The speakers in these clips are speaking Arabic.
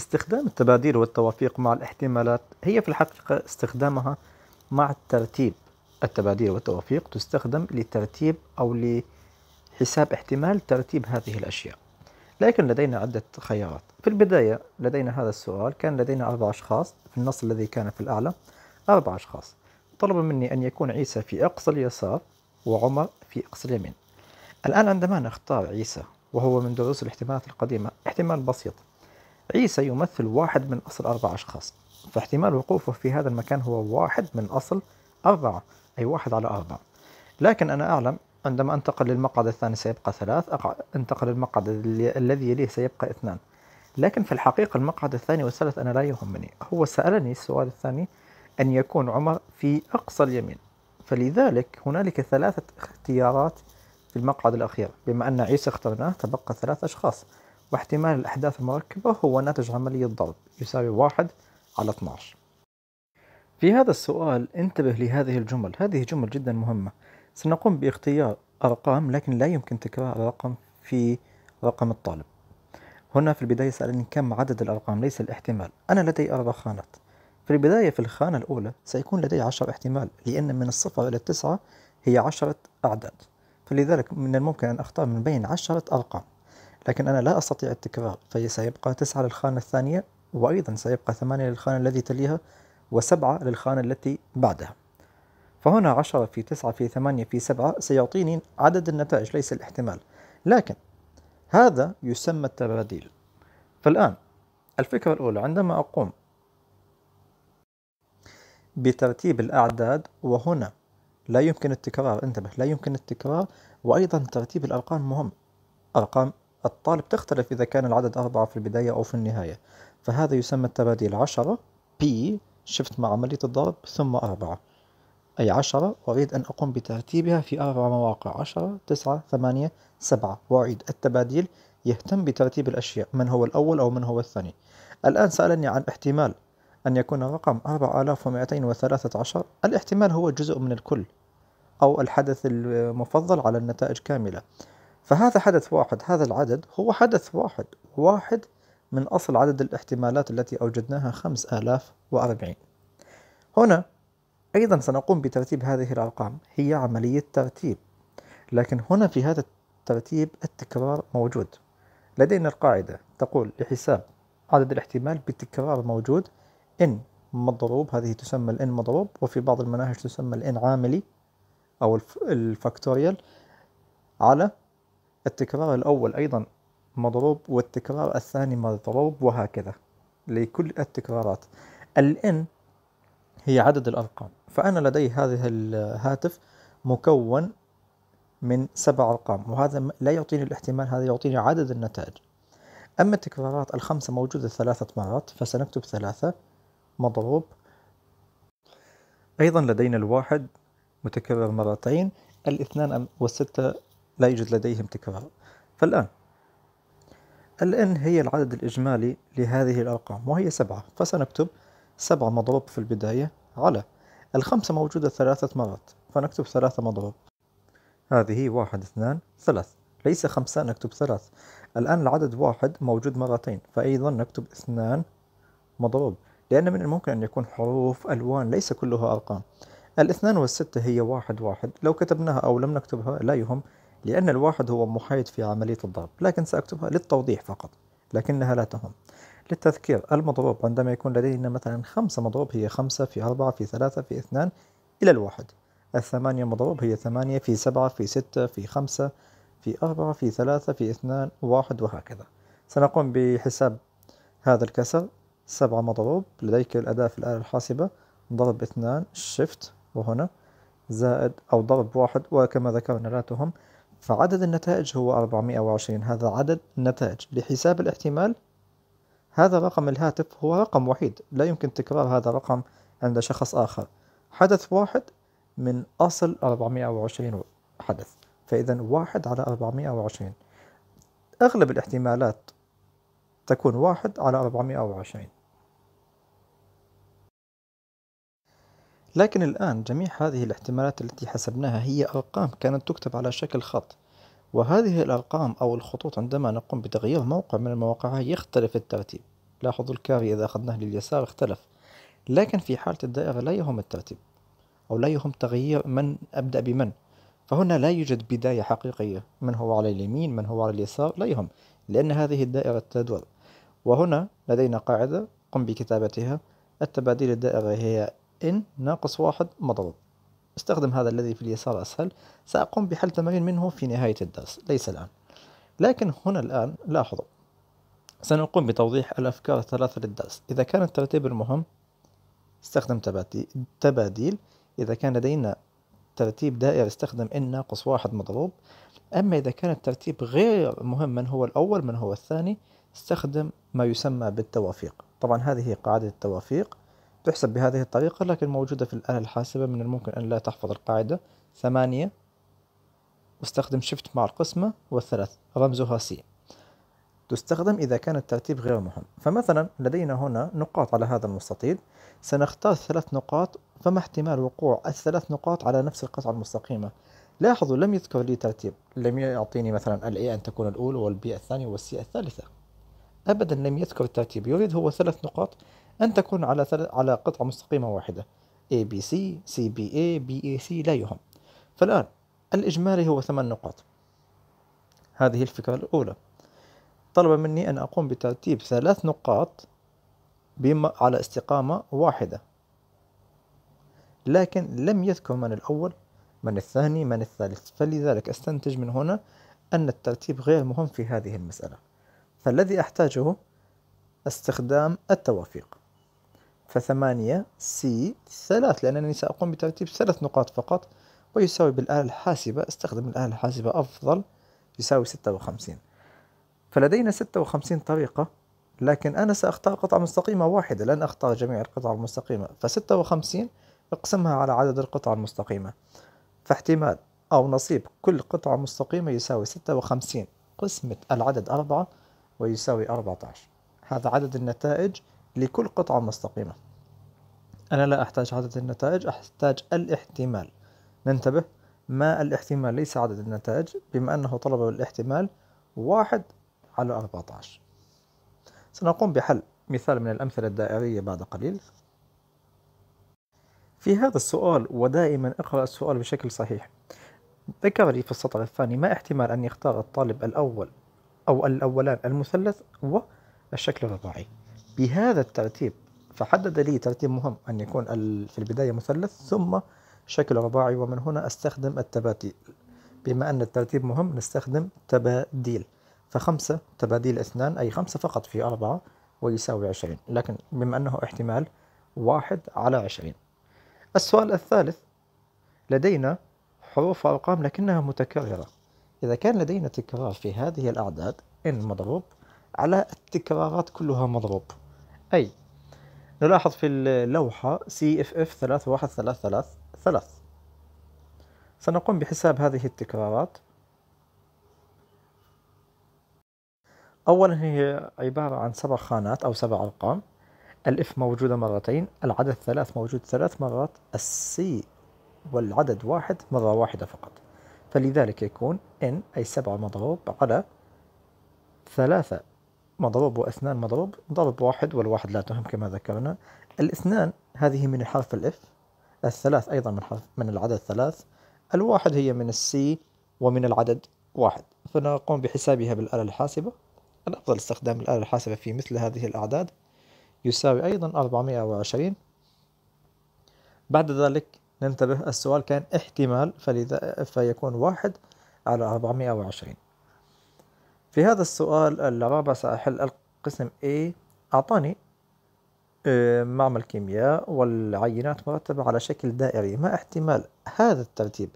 استخدام التبادير والتوافيق مع الاحتمالات هي في الحقيقة استخدامها مع الترتيب التبادير والتوافيق تستخدم لترتيب أو لحساب احتمال ترتيب هذه الأشياء لكن لدينا عدة خيارات في البداية لدينا هذا السؤال كان لدينا أربع أشخاص في النص الذي كان في الأعلى أربع أشخاص طلب مني أن يكون عيسى في أقصى اليسار وعمر في أقصى اليمين الآن عندما نختار عيسى وهو من دروس الاحتمالات القديمة احتمال بسيط عيسى يمثل واحد من أصل أربع أشخاص فاحتمال وقوفه في هذا المكان هو واحد من أصل أربعة أي واحد على أربعة لكن أنا أعلم عندما أنتقل للمقعد الثاني سيبقى ثلاث أنتقل للمقعد الذي يليه سيبقى اثنان لكن في الحقيقة المقعد الثاني والثالث أنا لا يهمني هو سألني السؤال الثاني أن يكون عمر في أقصى اليمين فلذلك هنالك ثلاثة اختيارات في المقعد الأخير بما أن عيسى اخترناه تبقى ثلاث أشخاص واحتمال الأحداث المركبة هو ناتج عملية ضرب يساوي واحد على 12 في هذا السؤال انتبه لهذه الجمل هذه جمل جدا مهمة سنقوم باختيار أرقام لكن لا يمكن تكرار الرقم في رقم الطالب هنا في البداية سألني كم عدد الأرقام ليس الاحتمال أنا لدي أربع خانات في البداية في الخانة الأولى سيكون لدي عشر احتمال لأن من الصفر إلى التسعة هي عشرة أعداد فلذلك من الممكن أن أختار من بين عشرة أرقام لكن أنا لا أستطيع التكرار فهي سيبقى تسعة للخانة الثانية وأيضا سيبقى ثمانية للخانة التي تليها وسبعة للخانة التي بعدها فهنا عشرة في تسعة في ثمانية في سبعة سيعطيني عدد النتائج ليس الاحتمال لكن هذا يسمى التباديل فالآن الفكرة الأولى عندما أقوم بترتيب الأعداد وهنا لا يمكن التكرار انتبه لا يمكن التكرار وأيضا ترتيب الأرقام مهم أرقام الطالب تختلف إذا كان العدد أربعة في البداية أو في النهاية فهذا يسمى التباديل عشرة P شفت مع عملية الضرب ثم أربعة أي عشرة أريد أن أقوم بترتيبها في أربع مواقع عشرة تسعة ثمانية سبعة وأعيد التباديل يهتم بترتيب الأشياء من هو الأول أو من هو الثاني الآن سألني عن احتمال أن يكون رقم 4213 الاحتمال هو جزء من الكل أو الحدث المفضل على النتائج كاملة فهذا حدث واحد هذا العدد هو حدث واحد واحد من أصل عدد الاحتمالات التي أوجدناها 5040 هنا أيضا سنقوم بترتيب هذه الأرقام هي عملية ترتيب لكن هنا في هذا الترتيب التكرار موجود لدينا القاعدة تقول لحساب عدد الاحتمال بالتكرار موجود n مضروب هذه تسمى الان مضروب وفي بعض المناهج تسمى الان عاملي أو الفاكتوريال على التكرار الأول أيضا مضروب والتكرار الثاني مضروب وهكذا لكل التكرارات الان هي عدد الأرقام فأنا لدي هذه الهاتف مكون من سبع أرقام وهذا لا يعطيني الاحتمال هذا يعطيني عدد النتائج أما التكرارات الخمسة موجودة ثلاثة مرات فسنكتب ثلاثة مضروب أيضا لدينا الواحد متكرر مرتين الاثنان والستة لا يوجد لديهم تكرار فالآن الان هي العدد الإجمالي لهذه الأرقام وهي سبعة فسنكتب سبعة مضروب في البداية على الخمسة موجودة ثلاثة مرات فنكتب ثلاثة مضروب هذه واحد اثنان ثلاث ليس خمسة نكتب ثلاث الآن العدد واحد موجود مرتين فأيضا نكتب اثنان مضروب لأن من الممكن أن يكون حروف ألوان ليس كلها أرقام الاثنان والستة هي واحد واحد لو كتبناها أو لم نكتبها لا يهم لأن الواحد هو محايد في عملية الضرب لكن سأكتبها للتوضيح فقط لكنها لا تهم للتذكير المضروب عندما يكون لدينا مثلا خمسة مضروب هي خمسة في أربعة في ثلاثة في اثنان إلى الواحد الثمانية مضروب هي ثمانية في سبعة في ستة في خمسة في أربعة في ثلاثة في اثنان واحد وهكذا سنقوم بحساب هذا الكسر سبعة مضروب لديك الأداة في الآلة الحاسبة ضرب اثنان شيفت وهنا زائد أو ضرب واحد وكما ذكرنا لا تهم فعدد النتائج هو 420 هذا عدد النتائج لحساب الاحتمال هذا رقم الهاتف هو رقم وحيد لا يمكن تكرار هذا الرقم عند شخص آخر حدث واحد من أصل 420 حدث فإذا واحد على 420 أغلب الاحتمالات تكون واحد على 420 لكن الآن جميع هذه الاحتمالات التي حسبناها هي أرقام كانت تكتب على شكل خط وهذه الأرقام أو الخطوط عندما نقوم بتغيير موقع من المواقع يختلف الترتيب لاحظوا الكاري إذا أخذناه لليسار اختلف لكن في حالة الدائرة لا يهم الترتيب أو لا يهم تغيير من أبدأ بمن فهنا لا يوجد بداية حقيقية من هو على اليمين من هو على اليسار لا يهم لأن هذه الدائرة تدور وهنا لدينا قاعدة قم بكتابتها التباديل الدائرة هي إن ناقص واحد مضروب استخدم هذا الذي في اليسار أسهل سأقوم بحل تمارين منه في نهاية الدرس ليس الآن لكن هنا الآن لاحظوا سنقوم بتوضيح الأفكار الثلاثة للدرس إذا كان الترتيب المهم استخدم تباديل إذا كان لدينا ترتيب دائر استخدم إن ناقص واحد مضروب أما إذا كان الترتيب غير مهم من هو الأول من هو الثاني استخدم ما يسمى بالتوافيق طبعا هذه قاعدة التوافيق تحسب بهذه الطريقة لكن موجودة في الآلة الحاسبة من الممكن أن لا تحفظ القاعدة ثمانية واستخدم شيفت مع القسمة والثلاث رمزها سي تستخدم إذا كان الترتيب غير مهم فمثلا لدينا هنا نقاط على هذا المستطيل سنختار ثلاث نقاط فما احتمال وقوع الثلاث نقاط على نفس القطعة المستقيمة لاحظوا لم يذكر لي ترتيب لم يعطيني مثلا الإي أن تكون الأولى والبي الثانية والسي الثالثة أبدا لم يذكر الترتيب يريد هو ثلاث نقاط أن تكون على على قطعة مستقيمة واحدة ABC CBA BAC لا يهم فالآن الإجمالي هو ثمان نقاط هذه الفكرة الأولى طلب مني أن أقوم بترتيب ثلاث نقاط بما على استقامة واحدة لكن لم يذكر من الأول من الثاني من الثالث فلذلك استنتج من هنا أن الترتيب غير مهم في هذه المسألة فالذي أحتاجه استخدام التوافيق فثمانية سي ثلاث لأنني سأقوم بترتيب ثلاث نقاط فقط ويساوي بالآلة الحاسبة استخدم الآلة الحاسبة أفضل يساوي ستة وخمسين فلدينا ستة وخمسين طريقة لكن أنا سأختار قطعة مستقيمة واحدة لن أختار جميع القطع المستقيمة فستة وخمسين اقسمها على عدد القطع المستقيمة فاحتمال أو نصيب كل قطعة مستقيمة يساوي ستة وخمسين قسمة العدد أربعة ويساوي أربعة عشر هذا عدد النتائج لكل قطعة مستقيمة أنا لا أحتاج عدد النتائج أحتاج الاحتمال ننتبه ما الاحتمال ليس عدد النتائج بما أنه طلب الاحتمال واحد على 14 سنقوم بحل مثال من الأمثلة الدائرية بعد قليل في هذا السؤال ودائما اقرأ السؤال بشكل صحيح ذكر لي في السطر الثاني ما احتمال أن يختار الطالب الأول أو الأولان المثلث والشكل الرباعي بهذا الترتيب فحدد لي ترتيب مهم أن يكون في البداية مثلث ثم شكل رباعي ومن هنا أستخدم التباديل بما أن الترتيب مهم نستخدم تباديل فخمسة تباديل اثنان أي خمسة فقط في أربعة ويساوي عشرين لكن بما أنه احتمال واحد على عشرين السؤال الثالث لدينا حروف وأرقام لكنها متكررة إذا كان لدينا تكرار في هذه الأعداد إن مضروب على التكرارات كلها مضروب أي نلاحظ في اللوحة CFF31333 سنقوم بحساب هذه التكرارات أولا هي عبارة عن سبع خانات أو سبع أرقام الإف موجودة مرتين العدد ثلاث موجود ثلاث مرات السي والعدد واحد مرة واحدة فقط فلذلك يكون n أي سبعة مضروب على ثلاثة مضروب وأسنان مضروب ضرب واحد والواحد لا تهم كما ذكرنا الاثنان هذه من حرف الإف الثلاث أيضا من حرف من العدد ثلاث الواحد هي من السي ومن العدد واحد فنقوم بحسابها بالآلة الحاسبة الأفضل استخدام الآلة الحاسبة في مثل هذه الأعداد يساوي أيضا 420 بعد ذلك ننتبه السؤال كان احتمال فلذا فيكون واحد على 420 في هذا السؤال الرابع سأحل القسم A أعطاني آه، معمل كيمياء والعينات مرتبة على شكل دائري ما احتمال هذا الترتيب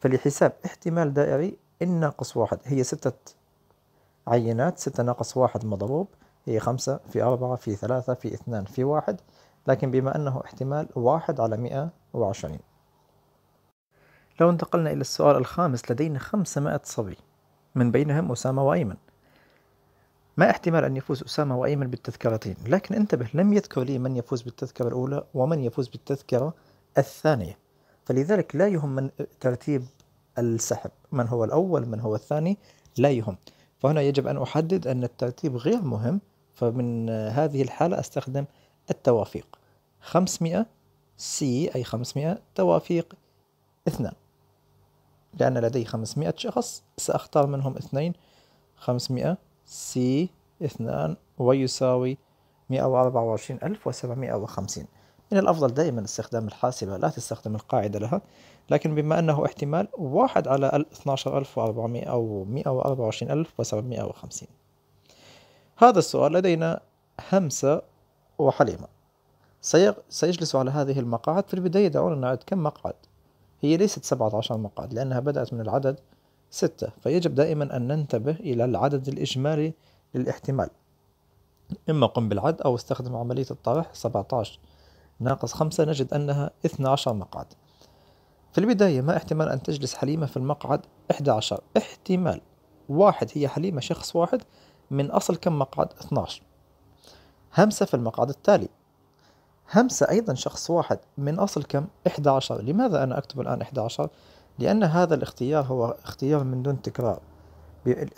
فلحساب احتمال دائري إن ناقص واحد هي ستة عينات ستة ناقص واحد مضروب هي خمسة في أربعة في ثلاثة في اثنان في واحد لكن بما أنه احتمال واحد على مئة وعشرين لو انتقلنا إلى السؤال الخامس لدينا خمسمائة صبي من بينهم أسامة وأيمن ما احتمال أن يفوز أسامة وأيمن بالتذكرتين لكن انتبه لم يذكر لي من يفوز بالتذكرة الأولى ومن يفوز بالتذكرة الثانية فلذلك لا يهم من ترتيب السحب من هو الأول من هو الثاني لا يهم فهنا يجب أن أحدد أن الترتيب غير مهم فمن هذه الحالة أستخدم التوافيق 500 سي أي 500 توافيق اثنان لأن لدي 500 شخص سأختار منهم اثنين 500 سي اثنان ويساوي 124750 من الأفضل دائما استخدام الحاسبة لا تستخدم القاعدة لها لكن بما أنه احتمال واحد على 12400 أو 124750 هذا السؤال لدينا همسة وحليمة سيجلس على هذه المقاعد في البداية دعونا نعد كم مقعد هي ليست سبعة عشر مقعد لأنها بدأت من العدد ستة فيجب دائما أن ننتبه إلى العدد الإجمالي للاحتمال إما قم بالعد أو استخدم عملية الطرح 17 ناقص خمسة نجد أنها 12 مقعد في البداية ما احتمال أن تجلس حليمة في المقعد 11 احتمال واحد هي حليمة شخص واحد من أصل كم مقعد 12 همسة في المقعد التالي همسة أيضا شخص واحد من أصل كم؟ 11 لماذا أنا أكتب الآن 11؟ لأن هذا الاختيار هو اختيار من دون تكرار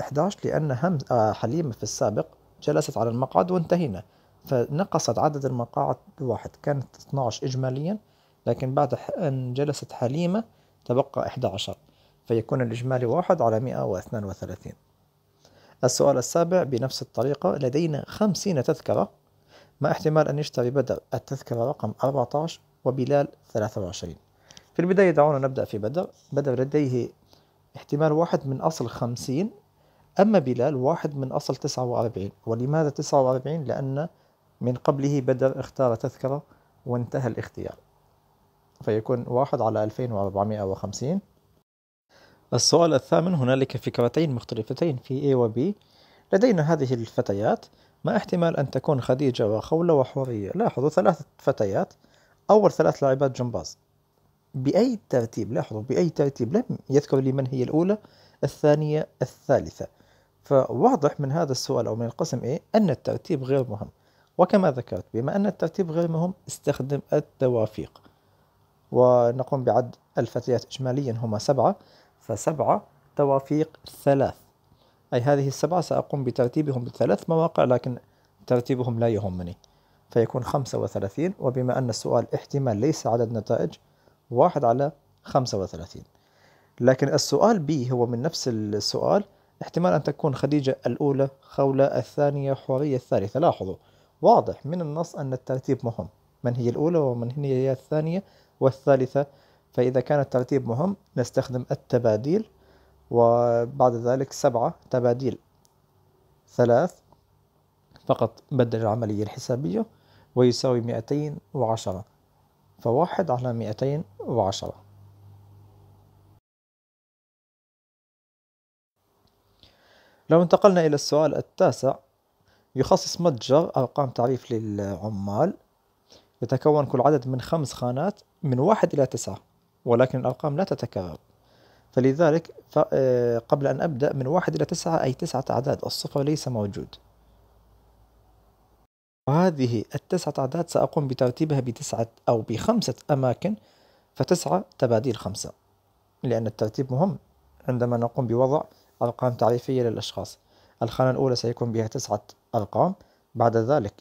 11 لأن هم آه، حليمة في السابق جلست على المقعد وانتهينا فنقصت عدد المقاعد واحد كانت 12 إجماليا لكن بعد أن جلست حليمة تبقى 11 فيكون الإجمالي واحد على 132 السؤال السابع بنفس الطريقة لدينا 50 تذكرة ما احتمال أن يشتري بدر التذكرة رقم 14 وبلال 23 في البداية دعونا نبدأ في بدر بدر لديه احتمال واحد من أصل 50 أما بلال واحد من أصل 49 ولماذا 49 لأن من قبله بدر اختار تذكرة وانتهى الاختيار فيكون واحد على 2450 السؤال الثامن هنالك فكرتين مختلفتين في A و B لدينا هذه الفتيات ما احتمال أن تكون خديجة وخولة وحورية لاحظوا ثلاثة فتيات أول ثلاث لاعبات جمباز بأي ترتيب لاحظوا بأي ترتيب لم يذكر لي من هي الأولى الثانية الثالثة فواضح من هذا السؤال أو من القسم إيه أن الترتيب غير مهم وكما ذكرت بما أن الترتيب غير مهم استخدم التوافيق ونقوم بعد الفتيات إجماليا هما سبعة فسبعة توافيق ثلاث أي هذه السبعة سأقوم بترتيبهم بثلاث مواقع لكن ترتيبهم لا يهمني فيكون خمسة وثلاثين وبما أن السؤال احتمال ليس عدد نتائج واحد على خمسة وثلاثين لكن السؤال بي هو من نفس السؤال احتمال أن تكون خديجة الأولى خولة الثانية حورية الثالثة لاحظوا واضح من النص أن الترتيب مهم من هي الأولى ومن هي الثانية والثالثة فإذا كان الترتيب مهم نستخدم التباديل وبعد ذلك سبعة تباديل ثلاث فقط بدل العملية الحسابية ويساوي مئتين وعشرة فواحد على مئتين وعشرة لو انتقلنا إلى السؤال التاسع يخصص متجر أرقام تعريف للعمال يتكون كل عدد من خمس خانات من واحد إلى تسعة ولكن الأرقام لا تتكرر فلذلك آه، قبل أن أبدأ من واحد إلى تسعة أي تسعة أعداد الصفر ليس موجود وهذه التسعة أعداد سأقوم بترتيبها بتسعة أو بخمسة أماكن فتسعة تباديل خمسة لأن الترتيب مهم عندما نقوم بوضع أرقام تعريفية للأشخاص الخانة الأولى سيكون بها تسعة أرقام بعد ذلك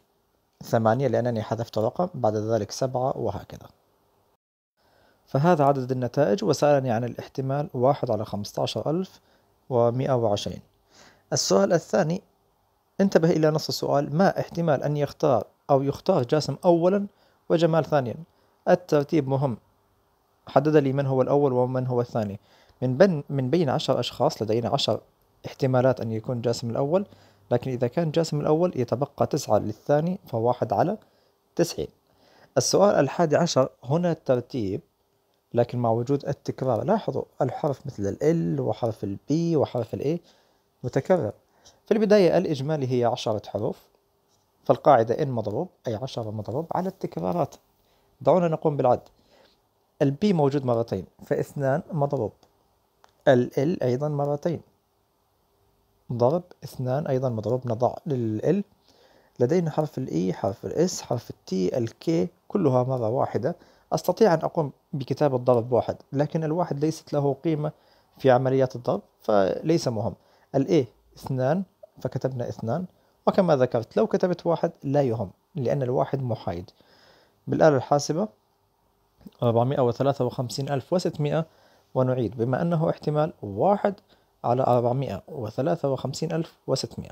ثمانية لأنني حذفت رقم بعد ذلك سبعة وهكذا فهذا عدد النتائج وسألني عن الاحتمال واحد على خمستاشر ألف ومئة وعشرين السؤال الثاني انتبه إلى نص السؤال ما احتمال أن يختار أو يختار جاسم أولا وجمال ثانيا الترتيب مهم حدد لي من هو الأول ومن هو الثاني من, بين من بين عشر أشخاص لدينا عشر احتمالات أن يكون جاسم الأول لكن إذا كان جاسم الأول يتبقى تسعة للثاني فواحد على تسعين السؤال الحادي عشر هنا الترتيب لكن مع وجود التكرار لاحظوا الحرف مثل ال وحرف البي وحرف الاي متكرر في البداية الإجمالي هي عشرة حروف فالقاعدة n مضروب أي عشرة مضروب على التكرارات دعونا نقوم بالعد البي موجود مرتين فاثنان مضروب ال أيضا مرتين ضرب اثنان أيضا مضروب نضع لل لدينا حرف الإي e، حرف الإس حرف التي الكي كلها مرة واحدة أستطيع أن أقوم بكتابة ضرب واحد لكن الواحد ليست له قيمة في عمليات الضرب فليس مهم A اثنان فكتبنا اثنان وكما ذكرت لو كتبت واحد لا يهم لأن الواحد محايد بالآلة الحاسبة 453600 ونعيد بما أنه احتمال واحد على 453600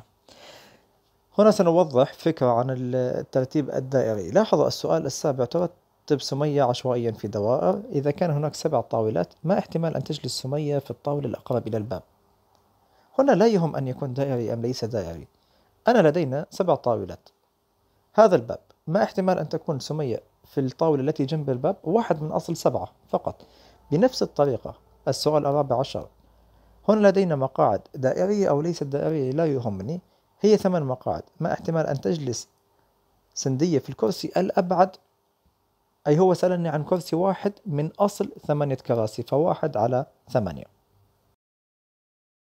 هنا سنوضح فكرة عن الترتيب الدائري لاحظوا السؤال السابع ترتب تكتب سمية عشوائيا في دوائر إذا كان هناك سبع طاولات ما احتمال أن تجلس سمية في الطاولة الأقرب إلى الباب هنا لا يهم أن يكون دائري أم ليس دائري أنا لدينا سبع طاولات هذا الباب ما احتمال أن تكون سمية في الطاولة التي جنب الباب واحد من أصل سبعة فقط بنفس الطريقة السؤال الرابع عشر هنا لدينا مقاعد دائرية أو ليست دائرية لا يهمني هي ثمان مقاعد ما احتمال أن تجلس سندية في الكرسي الأبعد أي هو سألني عن كرسي واحد من أصل ثمانية كراسي فواحد على ثمانية